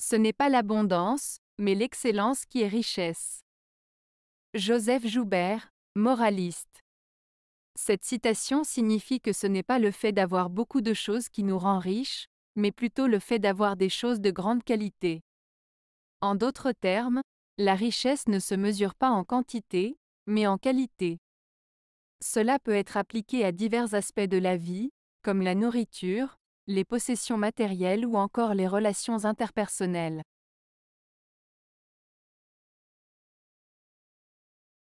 Ce n'est pas l'abondance, mais l'excellence qui est richesse. Joseph Joubert, moraliste. Cette citation signifie que ce n'est pas le fait d'avoir beaucoup de choses qui nous rend riches, mais plutôt le fait d'avoir des choses de grande qualité. En d'autres termes, la richesse ne se mesure pas en quantité, mais en qualité. Cela peut être appliqué à divers aspects de la vie, comme la nourriture, les possessions matérielles ou encore les relations interpersonnelles.